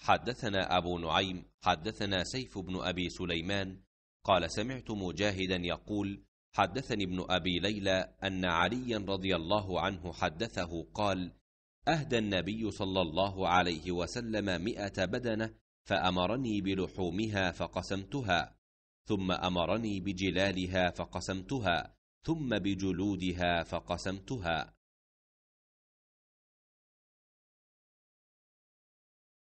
حدثنا أبو نعيم حدثنا سيف بن أبي سليمان قال سمعت مجاهدا يقول حدثني ابن أبي ليلى أن عليا رضي الله عنه حدثه قال أهدى النبي صلى الله عليه وسلم مئة بدنة فأمرني بلحومها فقسمتها ثم أمرني بجلالها فقسمتها ثم بجلودها فقسمتها